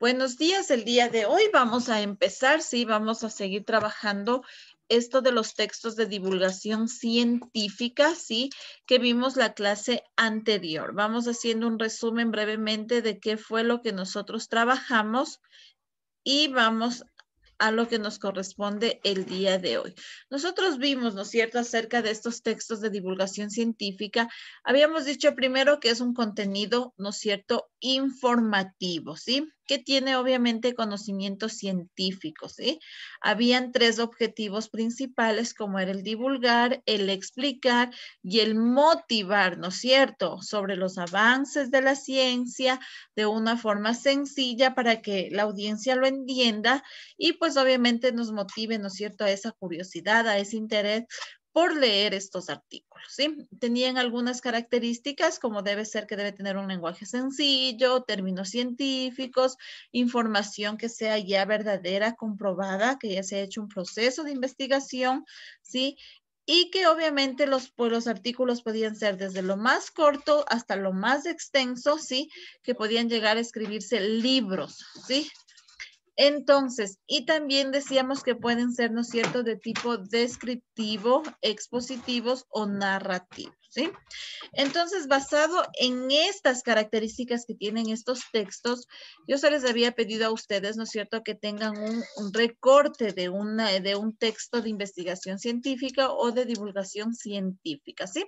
Buenos días, el día de hoy vamos a empezar, sí, vamos a seguir trabajando esto de los textos de divulgación científica, sí, que vimos la clase anterior. Vamos haciendo un resumen brevemente de qué fue lo que nosotros trabajamos y vamos a lo que nos corresponde el día de hoy. Nosotros vimos, ¿no es cierto?, acerca de estos textos de divulgación científica. Habíamos dicho primero que es un contenido, ¿no es cierto?, informativo, ¿sí? que tiene obviamente conocimientos científicos. ¿sí? Habían tres objetivos principales como era el divulgar, el explicar y el motivar, ¿no es cierto?, sobre los avances de la ciencia de una forma sencilla para que la audiencia lo entienda y pues obviamente nos motive, ¿no es cierto?, a esa curiosidad, a ese interés por leer estos artículos, ¿sí? Tenían algunas características como debe ser que debe tener un lenguaje sencillo, términos científicos, información que sea ya verdadera, comprobada, que ya se ha hecho un proceso de investigación, ¿sí? Y que obviamente los, pues, artículos podían ser desde lo más corto hasta lo más extenso, ¿sí? Que podían llegar a escribirse libros, ¿sí? Entonces, y también decíamos que pueden ser, ¿no es cierto?, de tipo descriptivo, expositivos o narrativos, ¿sí? Entonces, basado en estas características que tienen estos textos, yo se les había pedido a ustedes, ¿no es cierto?, que tengan un, recorte de, una, de un texto de investigación científica o de divulgación científica, ¿sí?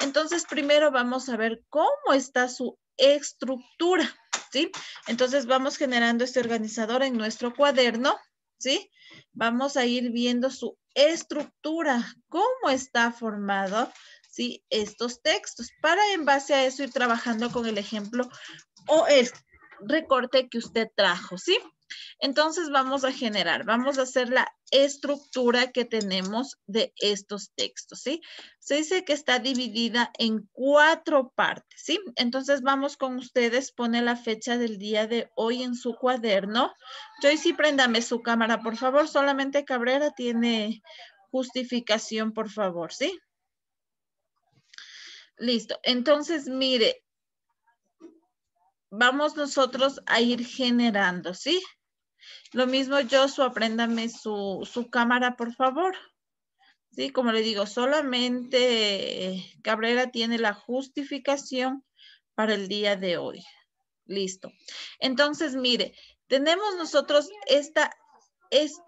Entonces, primero vamos a ver cómo está su estructura. Entonces vamos generando este organizador en nuestro cuaderno, ¿sí? Vamos a ir viendo su estructura, cómo está formado, ¿sí? Estos textos, para en base a eso ir trabajando con el ejemplo o el recorte que usted trajo, ¿sí? Entonces vamos a generar, vamos a hacer la estructura que tenemos de estos textos, ¿sí? Se dice que está dividida en cuatro partes, ¿sí? Entonces vamos con ustedes, pone la fecha del día de hoy en su cuaderno. Joyce, préndame su cámara, por favor. Solamente Cabrera tiene justificación, por favor, ¿sí? Listo. Entonces, mire, vamos nosotros a ir generando, ¿sí? Lo mismo Joshua, apréndame su, su cámara, por favor. Sí, como le digo, solamente eh, Cabrera tiene la justificación para el día de hoy. Listo. Entonces, mire, tenemos nosotros esta, es,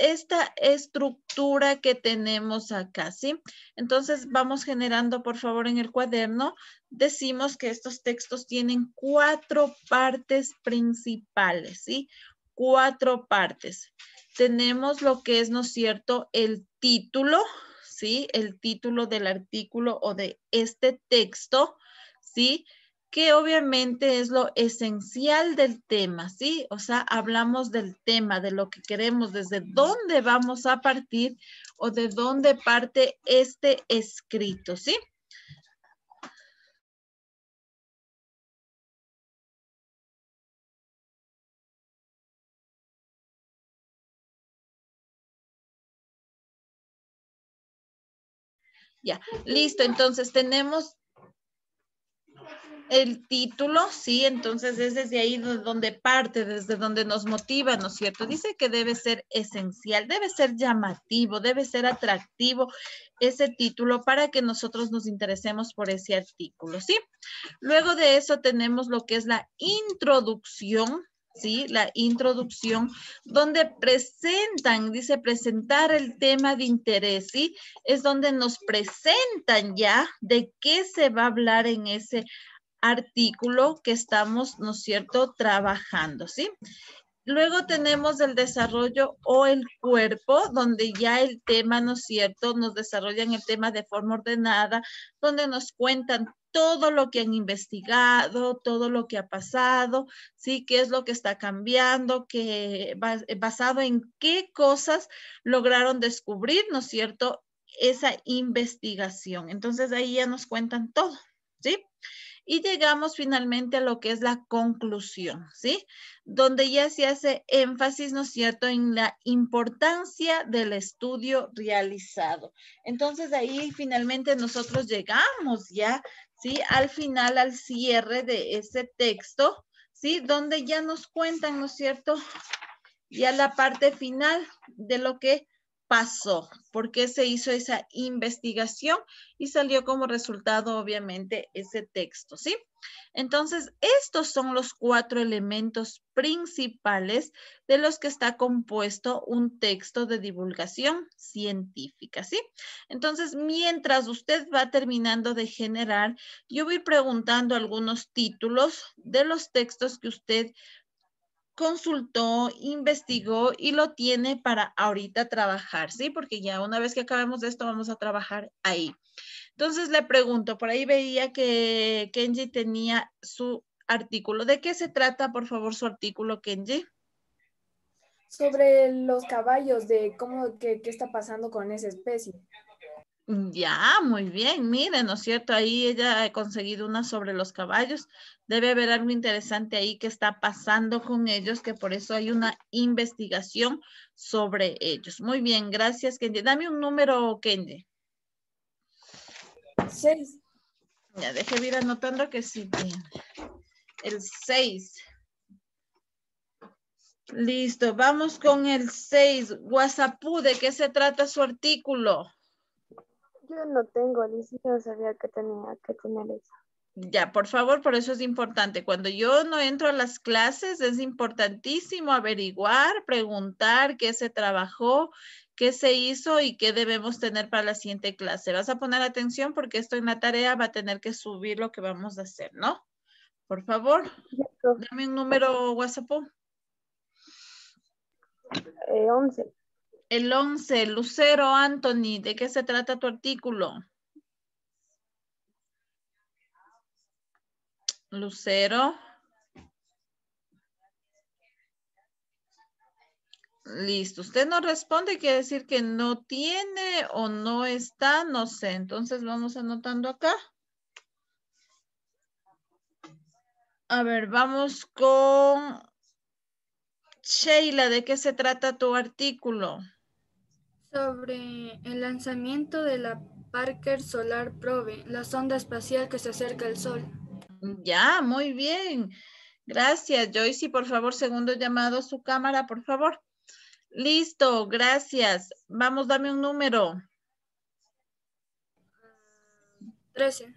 esta estructura que tenemos acá, ¿sí? Entonces vamos generando, por favor, en el cuaderno, decimos que estos textos tienen cuatro partes principales, ¿sí? Cuatro partes. Tenemos lo que es, ¿no es cierto?, el título, ¿sí? El título del artículo o de este texto, ¿sí? sí que obviamente es lo esencial del tema, ¿sí? O sea, hablamos del tema, de lo que queremos, desde dónde vamos a partir o de dónde parte este escrito, ¿sí? Ya, listo. Entonces tenemos el título, sí, entonces es desde ahí donde parte, desde donde nos motiva, ¿no es cierto? Dice que debe ser esencial, debe ser llamativo, debe ser atractivo ese título para que nosotros nos interesemos por ese artículo, ¿sí? Luego de eso tenemos lo que es la introducción, ¿sí? La introducción, donde presentan, dice presentar el tema de interés, ¿sí? Es donde nos presentan ya de qué se va a hablar en ese artículo que estamos, ¿no es cierto?, trabajando, ¿sí? Luego tenemos el desarrollo o el cuerpo, donde ya el tema, ¿no es cierto?, nos desarrollan el tema de forma ordenada, donde nos cuentan todo lo que han investigado, todo lo que ha pasado, sí, qué es lo que está cambiando, que basado en qué cosas lograron descubrir, ¿no es cierto?, esa investigación. Entonces ahí ya nos cuentan todo, ¿sí? y llegamos finalmente a lo que es la conclusión, ¿sí? Donde ya se hace énfasis, ¿no es cierto?, en la importancia del estudio realizado. Entonces ahí finalmente nosotros llegamos ya, ¿sí? Al final, al cierre de ese texto, ¿sí? Donde ya nos cuentan, ¿no es cierto? Ya la parte final de lo que pasó, por qué se hizo esa investigación y salió como resultado, obviamente, ese texto, ¿sí? Entonces, estos son los cuatro elementos principales de los que está compuesto un texto de divulgación científica, ¿sí? Entonces, mientras usted va terminando de generar, yo voy preguntando algunos títulos de los textos que usted consultó, investigó y lo tiene para ahorita trabajar, ¿sí? Porque ya una vez que acabemos de esto vamos a trabajar ahí. Entonces le pregunto, por ahí veía que Kenji tenía su artículo. ¿De qué se trata, por favor, su artículo, Kenji? Sobre los caballos, de cómo, qué, qué está pasando con esa especie. Ya, muy bien, miren, ¿no es cierto? Ahí ella ha conseguido una sobre los caballos. Debe haber algo interesante ahí que está pasando con ellos, que por eso hay una investigación sobre ellos. Muy bien, gracias, Kenji. Dame un número, Kenji. Seis. Ya, deje de ir anotando que sí. El seis. Listo, vamos con el seis. whatsapp ¿de qué se trata su artículo? Yo no tengo, ni siquiera sabía que tenía que tener eso. Ya, por favor, por eso es importante. Cuando yo no entro a las clases, es importantísimo averiguar, preguntar qué se trabajó, qué se hizo y qué debemos tener para la siguiente clase. Vas a poner atención porque esto en la tarea va a tener que subir lo que vamos a hacer, ¿no? Por favor, dame un número WhatsApp. 11. Eh, el 11, Lucero Anthony, ¿de qué se trata tu artículo? Lucero. Listo. Usted no responde, quiere decir que no tiene o no está, no sé. Entonces vamos anotando acá. A ver, vamos con Sheila. ¿De qué se trata tu artículo? sobre el lanzamiento de la Parker Solar Probe, la sonda espacial que se acerca al Sol. Ya, muy bien. Gracias, Joyce. Por favor, segundo llamado, a su cámara, por favor. Listo, gracias. Vamos, dame un número. 13.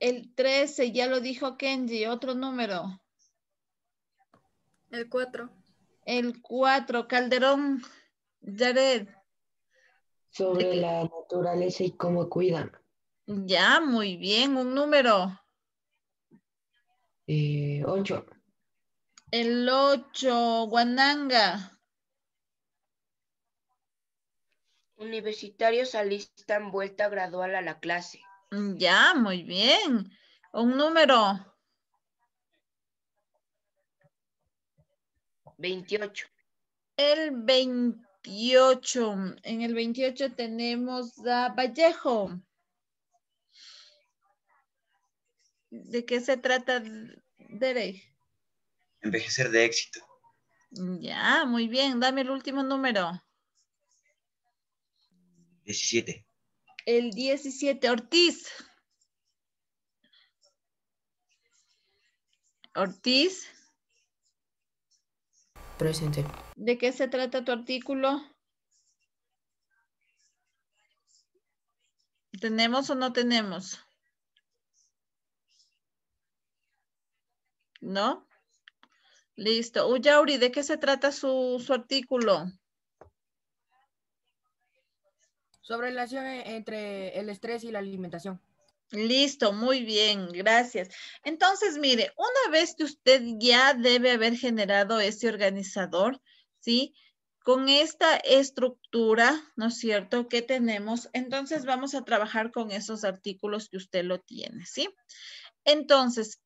El 13, ya lo dijo Kenji. Otro número. El 4. El 4, Calderón. Jared sobre la naturaleza y cómo cuidan. Ya, muy bien, un número. Eh, ocho. El ocho, Guananga. Universitarios en vuelta gradual a la clase. Ya, muy bien. Un número. Veintiocho. El veintiocho. En el 28 tenemos a Vallejo. ¿De qué se trata, Derek? Envejecer de éxito. Ya, muy bien. Dame el último número. 17. El 17, Ortiz. Ortiz. Presente. ¿De qué se trata tu artículo? ¿Tenemos o no tenemos? ¿No? Listo. Yauri, ¿de qué se trata su, su artículo? Sobre relación e-, entre el estrés y la alimentación. Listo, muy bien, gracias. Entonces, mire, una vez que usted ya debe haber generado ese organizador, ¿sí? Con esta estructura, ¿no es cierto?, que tenemos, entonces vamos a trabajar con esos artículos que usted lo tiene, ¿sí? Entonces,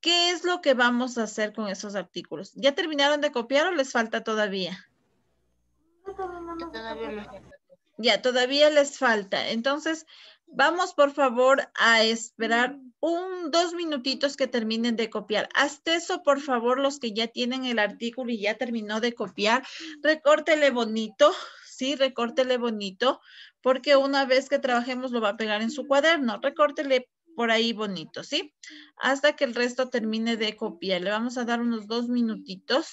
¿qué es lo que vamos a hacer con esos artículos? ¿Ya terminaron de copiar o les falta todavía? Ya, todavía les falta. Entonces, Vamos, por favor, a esperar mm. un, dos minutitos que terminen de copiar. Hasta eso, por favor, los que ya tienen el artículo y ya terminó de copiar. Recórtele bonito, ¿sí? Recórtele bonito, porque una vez que trabajemos lo va a pegar en su cuaderno. Recórtele por ahí bonito, ¿sí? Hasta que el resto termine de copiar. Le vamos a dar unos dos minutitos.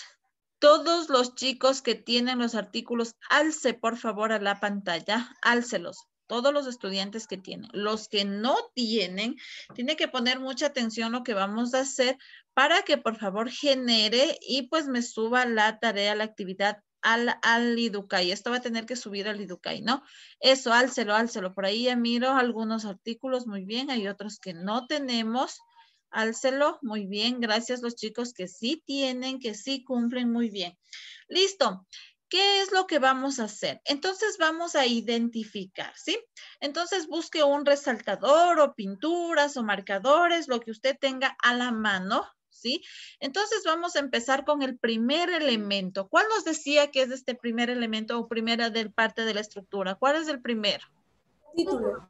Todos los chicos que tienen los artículos, alce por favor a la pantalla, álcelos, todos los estudiantes que tienen. Los que no tienen, tiene que poner mucha atención lo que vamos a hacer para que por favor genere y pues me suba la tarea, la actividad al, al Esto va a tener que subir al IDUCAI, ¿no? Eso, álcelo, álcelo. Por ahí ya miro algunos artículos, muy bien. Hay otros que no tenemos. Álcelo, muy bien. Gracias los chicos que sí tienen, que sí cumplen, muy bien. Listo. ¿Qué es lo que vamos a hacer? Entonces vamos a identificar, ¿sí? Entonces busque un resaltador o pinturas o marcadores, lo que usted tenga a la mano, ¿sí? Entonces vamos a empezar con el primer elemento. ¿Cuál nos decía que es este primer elemento o primera del parte de la estructura? ¿Cuál es el primero? Título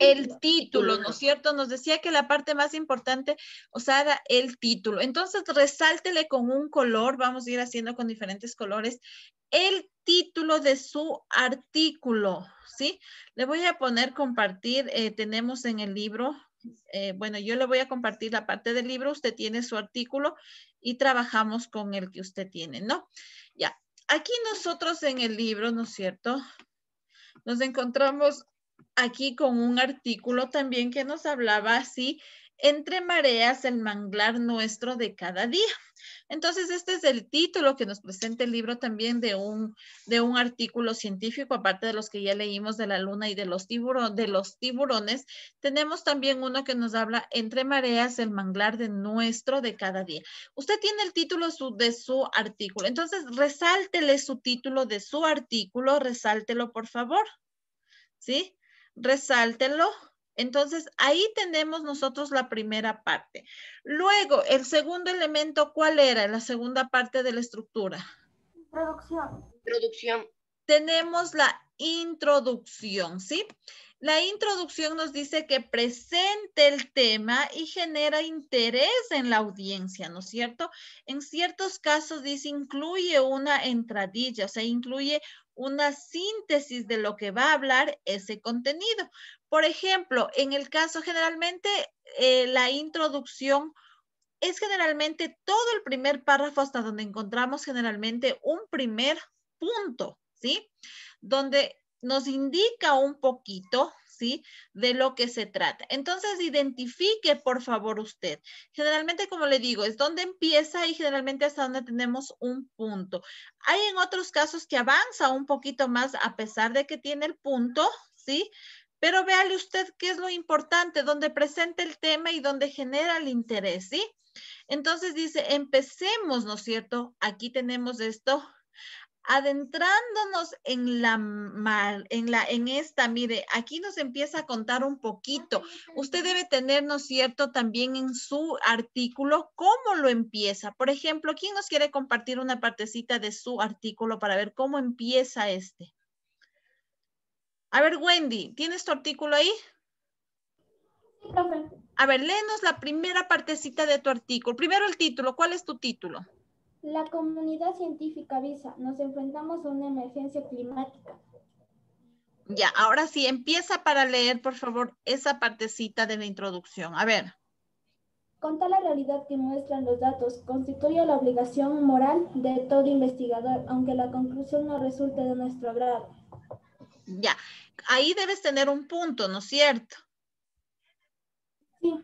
el título, ¿no es cierto? Nos decía que la parte más importante, o sea, el título. Entonces, resáltele con un color, vamos a ir haciendo con diferentes colores, el título de su artículo, ¿sí? Le voy a poner compartir, eh, tenemos en el libro, eh, bueno, yo le voy a compartir la parte del libro, usted tiene su artículo y trabajamos con el que usted tiene, ¿no? Ya, aquí nosotros en el libro, ¿no es cierto? Nos encontramos aquí con un artículo también que nos hablaba así, entre mareas, el manglar nuestro de cada día. Entonces, este es el título que nos presenta el libro también de un, de un artículo científico, aparte de los que ya leímos de la luna y de los, de los tiburones. Tenemos también uno que nos habla entre mareas, el manglar de nuestro de cada día. Usted tiene el título de su artículo. Entonces, resáltele su título de su artículo, resáltelo por favor. ¿Sí? resáltenlo. Entonces, ahí tenemos nosotros la primera parte. Luego, el segundo elemento, ¿cuál era la segunda parte de la estructura? Introducción. Introducción. Tenemos la introducción, ¿sí? La introducción nos dice que presente el tema y genera interés en la audiencia, ¿no es cierto? En ciertos casos dice incluye una entradilla, o sea, incluye una síntesis de lo que va a hablar ese contenido. Por ejemplo, en el caso generalmente, eh, la introducción es generalmente todo el primer párrafo hasta donde encontramos generalmente un primer punto, ¿sí? Donde nos indica un poquito ¿sí? De lo que se trata. Entonces, identifique, por favor, usted. Generalmente, como le digo, es donde empieza y generalmente hasta donde tenemos un punto. Hay en otros casos que avanza un poquito más a pesar de que tiene el punto, ¿sí? Pero véale usted qué es lo importante, donde presenta el tema y donde genera el interés, ¿sí? Entonces dice, empecemos, ¿no es cierto? Aquí tenemos esto, adentrándonos en la en esta, mire, aquí nos empieza a contar un poquito. Usted debe tenernos cierto también en su artículo cómo lo empieza. Por ejemplo, ¿quién nos quiere compartir una partecita de su artículo para ver cómo empieza este? A ver, Wendy, ¿tienes tu artículo ahí? A ver, léenos la primera partecita de tu artículo. Primero el título, ¿cuál es tu título? La comunidad científica avisa, nos enfrentamos a una emergencia climática. Ya, ahora sí, empieza para leer, por favor, esa partecita de la introducción. A ver. Con la realidad que muestran los datos constituye la obligación moral de todo investigador, aunque la conclusión no resulte de nuestro agrado. Ya, ahí debes tener un punto, ¿no es cierto? Sí.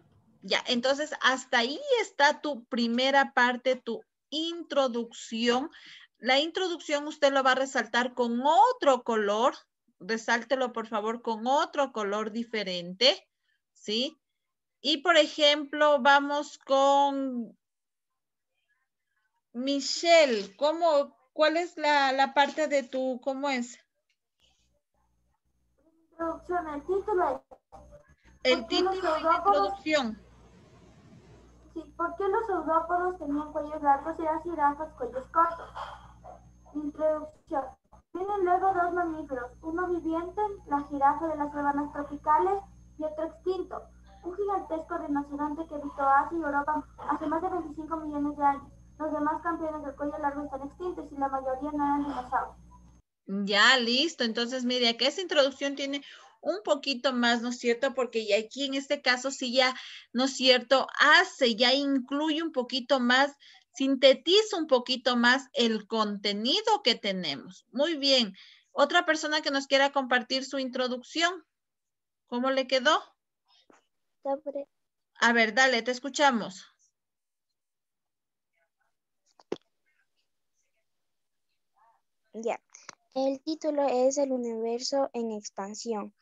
Ya, entonces hasta ahí está tu primera parte, tu introducción. La introducción usted lo va a resaltar con otro color. Resáltelo, por favor, con otro color diferente. ¿Sí? Y, por ejemplo, vamos con Michelle. ¿Cómo, ¿Cuál es la, parte de tu, cómo es? Introducción, el título. El título introducción por qué los saurópodos tenían cuellos largos y las jirafas cuellos cortos? Introducción. Tienen luego dos mamíferos, uno viviente, la jirafa de las sabanas tropicales, y otro extinto, un gigantesco rinoceronte que habitó Asia y Europa hace más de 25 millones de años. Los demás campeones del cuello largo están extintos y la mayoría no eran dinosaurios. Ya, listo. Entonces, mire, que esa introducción tiene un poquito más, ¿no es cierto? Porque ya aquí en este caso sí ya, ¿no es cierto? Hace, ya incluye un poquito más, sintetiza un poquito más el contenido que tenemos. Muy bien. Otra persona que nos quiera compartir su introducción. ¿Cómo le quedó? A ver, dale, te escuchamos. Ya. El título es El universo en expansión.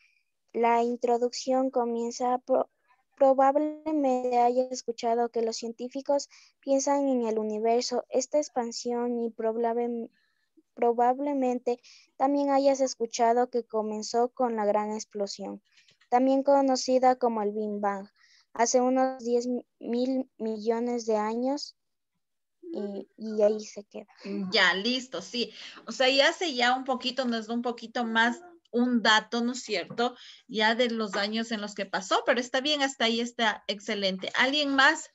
La introducción comienza Probablemente hayas escuchado que los científicos piensan en el universo, esta expansión y probablemente también hayas escuchado que comenzó con la gran explosión, también conocida como el Big Bang, hace unos 10 mil millones de años. Y, y ahí se queda. Ya, listo, sí. O sea, ya hace ya un poquito, nos da un poquito más un dato, ¿no es cierto? Ya de los años en los que pasó, pero está bien, hasta ahí está excelente. ¿Alguien más?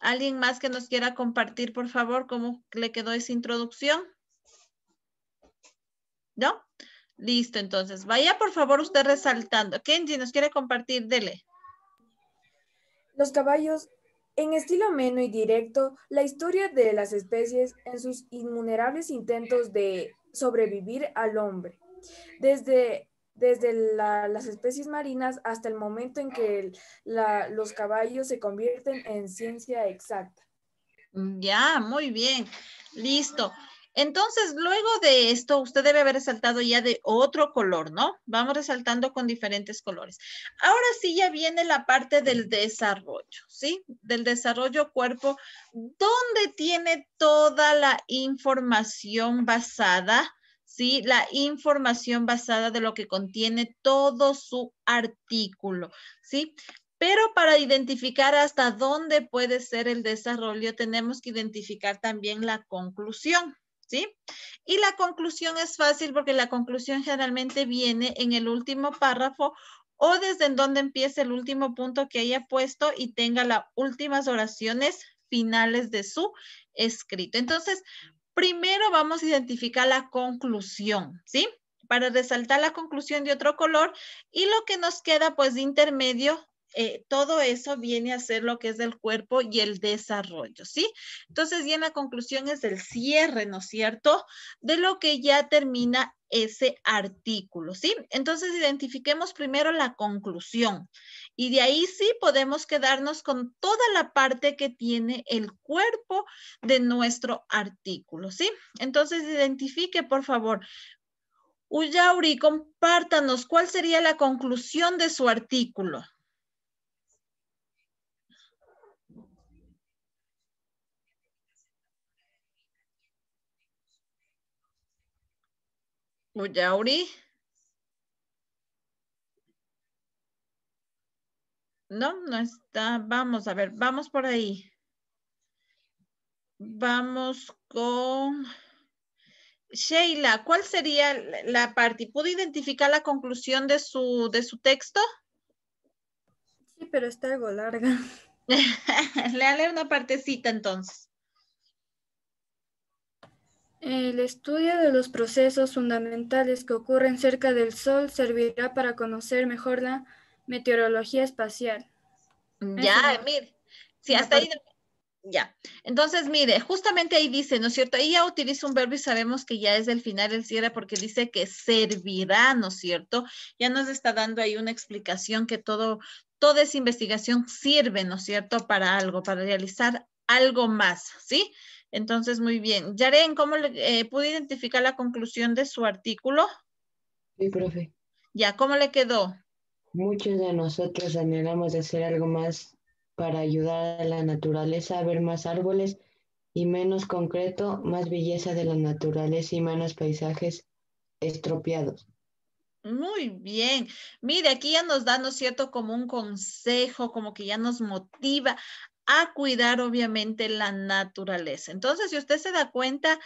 ¿Alguien más que nos quiera compartir, por favor, cómo le quedó esa introducción? ¿No? Listo, entonces, vaya por favor usted resaltando. Kenji, ¿nos quiere compartir? Dele. Los caballos en estilo ameno y directo, la historia de las especies en sus innumerables intentos de sobrevivir al hombre, desde, desde las especies marinas hasta el momento en que los caballos se convierten en ciencia exacta. Ya, muy bien, listo. Entonces, luego de esto, usted debe haber resaltado ya de otro color, ¿no? Vamos resaltando con diferentes colores. Ahora sí ya viene la parte del desarrollo, ¿sí? Del desarrollo cuerpo, donde tiene toda la información basada, ¿sí? La información basada de lo que contiene todo su artículo, ¿sí? Pero para identificar hasta dónde puede ser el desarrollo, tenemos que identificar también la conclusión. ¿sí? Y la conclusión es fácil porque la conclusión generalmente viene en el último párrafo o desde donde empieza el último punto que haya puesto y tenga las últimas oraciones finales de su escrito. Entonces, primero vamos a identificar la conclusión, ¿sí? Para resaltar la conclusión de otro color y lo que nos queda pues de intermedio eh, todo eso viene a ser lo que es el cuerpo y el desarrollo, ¿sí? Entonces, ya la conclusión es el cierre, ¿no es cierto? De lo que ya termina ese artículo, ¿sí? Entonces, identifiquemos primero la conclusión y de ahí sí podemos quedarnos con toda la parte que tiene el cuerpo de nuestro artículo, ¿sí? Entonces, identifique, por favor, Uyauri, compártanos cuál sería la conclusión de su artículo. Uyauri. Pues no, no está. Vamos a ver, vamos por ahí. Vamos con Sheila. ¿Cuál sería la parte? ¿Pudo identificar la conclusión de su, de su texto? Sí, pero está algo larga. Lea una partecita entonces. El estudio de los procesos fundamentales que ocurren cerca del Sol servirá para conocer mejor la meteorología espacial. Ya, mire, sí, hasta ahí... Ya, entonces mire, justamente ahí dice, ¿no es cierto? Ahí ya utiliza un verbo y sabemos que ya es del final el cierre porque dice que servirá, ¿no es cierto? Ya nos está dando ahí una explicación que todo, toda esa investigación sirve, ¿no es cierto? Para algo, para realizar algo más, ¿sí? sí entonces, muy bien. Yaren, ¿cómo le, eh, pude identificar la conclusión de su artículo? Sí, profe. Ya, ¿cómo le quedó? Muchos de nosotros anhelamos de hacer algo más para ayudar a la naturaleza a ver más árboles y menos concreto, más belleza de la naturaleza y menos paisajes estropeados. Muy bien. Mire, aquí ya nos da, ¿no es cierto?, como un consejo, como que ya nos motiva a cuidar obviamente la naturaleza. Entonces, si usted se da cuenta,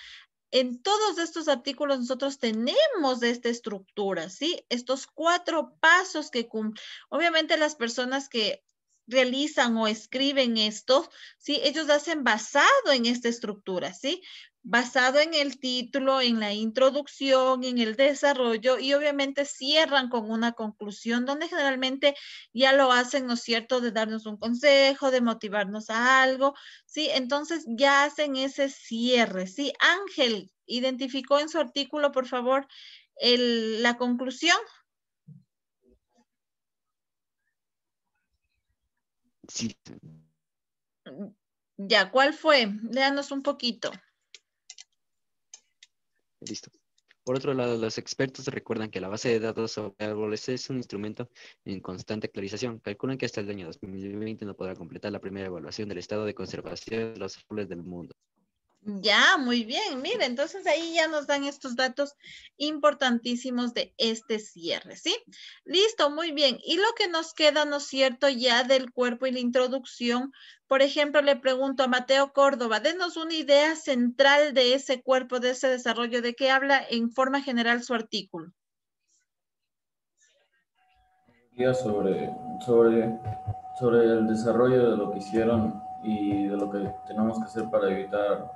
en todos estos artículos nosotros tenemos esta estructura, ¿sí? Estos cuatro pasos que cumplen. Obviamente las personas que realizan o escriben esto, ¿sí? Ellos hacen basado en esta estructura, ¿sí? basado en el título, en la introducción, en el desarrollo y obviamente cierran con una conclusión donde generalmente ya lo hacen, ¿no es cierto?, de darnos un consejo, de motivarnos a algo, ¿sí? Entonces ya hacen ese cierre, ¿sí? Ángel identificó en su artículo, por favor, la conclusión. Sí. Ya, ¿cuál fue? Léanos un poquito. Listo. Por otro lado, los expertos recuerdan que la base de datos sobre árboles es un instrumento en constante actualización. Calculan que hasta el año 2020 no podrá completar la primera evaluación del estado de conservación de los árboles del mundo. Ya, muy bien. Miren, entonces ahí ya nos dan estos datos importantísimos de este cierre, ¿sí? Listo, muy bien. Y lo que nos queda, ¿no es cierto? Ya del cuerpo y la introducción por ejemplo, le pregunto a Mateo Córdoba, denos una idea central de ese cuerpo, de ese desarrollo, de qué habla en forma general su artículo. Sobre, sobre, sobre el desarrollo de lo que hicieron y de lo que tenemos que hacer para evitar,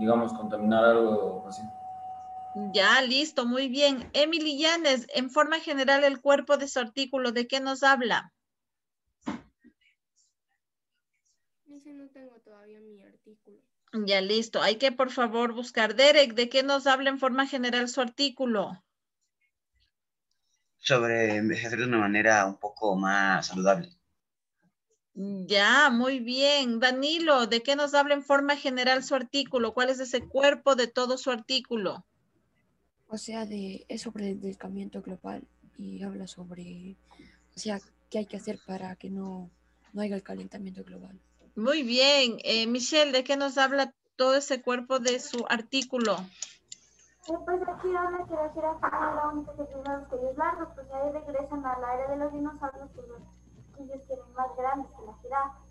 digamos, contaminar algo así. Ya, listo, muy bien. Emily Llanes, en forma general, el cuerpo de su artículo, ¿de qué nos habla? no tengo todavía mi artículo. Ya listo. Hay que por favor buscar. Derek, ¿de qué nos habla en forma general su artículo? Sobre envejecer de una manera un poco más saludable. Ya, muy bien. Danilo, ¿de qué nos habla en forma general su artículo? ¿Cuál es ese cuerpo de todo su artículo? O sea, de, es sobre el calentamiento global y habla sobre, o sea, qué hay que hacer para que no, no haya el calentamiento global. Muy bien. Eh, Michelle, ¿de qué nos habla todo ese cuerpo de su artículo? Eh, pues pues aquí habla que la es la única que tiene los cuellos largos, pues ahí regresan al área de los dinosaurios que ellos tienen más grandes que la jirafa.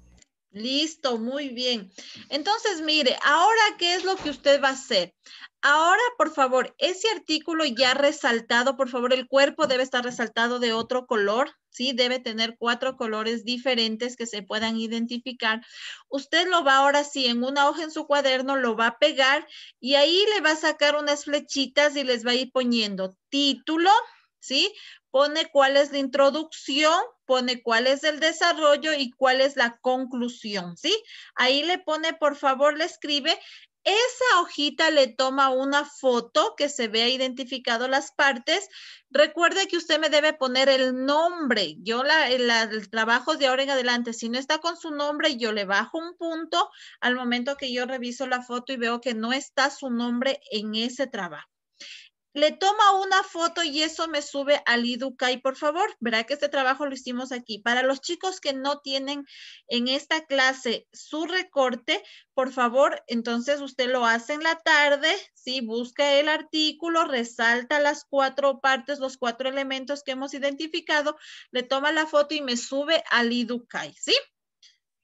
Listo, muy bien. Entonces, mire, ahora, ¿qué es lo que usted va a hacer? Ahora, por favor, ese artículo ya resaltado, por favor, el cuerpo debe estar resaltado de otro color, ¿sí? Debe tener cuatro colores diferentes que se puedan identificar. Usted lo va ahora sí, en una hoja en su cuaderno, lo va a pegar y ahí le va a sacar unas flechitas y les va a ir poniendo título, ¿sí? Pone cuál es la introducción, pone cuál es el desarrollo y cuál es la conclusión, ¿sí? Ahí le pone, por favor, le escribe esa hojita le toma una foto que se vea identificado las partes. Recuerde que usted me debe poner el nombre. Yo la, el trabajo de ahora en adelante, si no está con su nombre, yo le bajo un punto al momento que yo reviso la foto y veo que no está su nombre en ese trabajo le toma una foto y eso me sube al IDUCAI, por favor. Verá que este trabajo lo hicimos aquí. Para los chicos que no tienen en esta clase su recorte, por favor, entonces usted lo hace en la tarde, ¿sí? Busca el artículo, resalta las cuatro partes, los cuatro elementos que hemos identificado, le toma la foto y me sube al IDUCAI, ¿sí?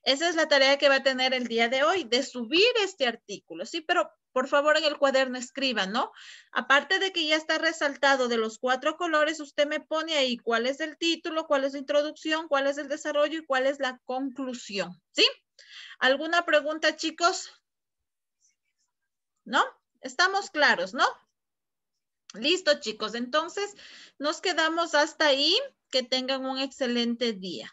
Esa es la tarea que va a tener el día de hoy, de subir este artículo, ¿sí? Pero por favor en el cuaderno escriba, ¿no? Aparte de que ya está resaltado de los cuatro colores, usted me pone ahí cuál es el título, cuál es la introducción, cuál es el desarrollo y cuál es la conclusión, ¿sí? ¿Alguna pregunta, chicos? ¿No? Estamos claros, ¿no? Listo, chicos. Entonces, nos quedamos hasta ahí. Que tengan un excelente día.